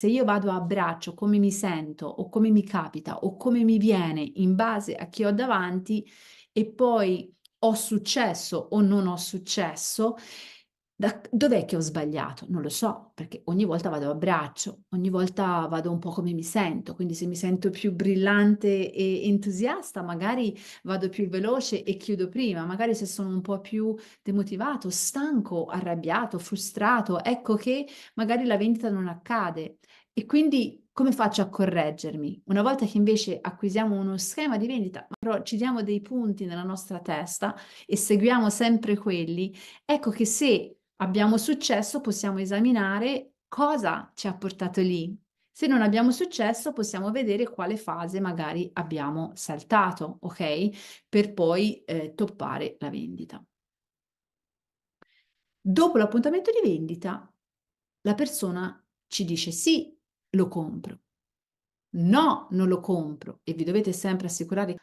Se io vado a braccio come mi sento o come mi capita o come mi viene in base a chi ho davanti e poi ho successo o non ho successo, da, dov'è che ho sbagliato? Non lo so, perché ogni volta vado a braccio, ogni volta vado un po' come mi sento, quindi se mi sento più brillante e entusiasta, magari vado più veloce e chiudo prima, magari se sono un po' più demotivato, stanco, arrabbiato, frustrato, ecco che magari la vendita non accade. E quindi come faccio a correggermi? Una volta che invece acquisiamo uno schema di vendita, però ci diamo dei punti nella nostra testa e seguiamo sempre quelli, ecco che se abbiamo successo possiamo esaminare cosa ci ha portato lì. Se non abbiamo successo possiamo vedere quale fase magari abbiamo saltato, ok? Per poi eh, toppare la vendita. Dopo l'appuntamento di vendita, la persona ci dice sì lo compro. No, non lo compro e vi dovete sempre assicurare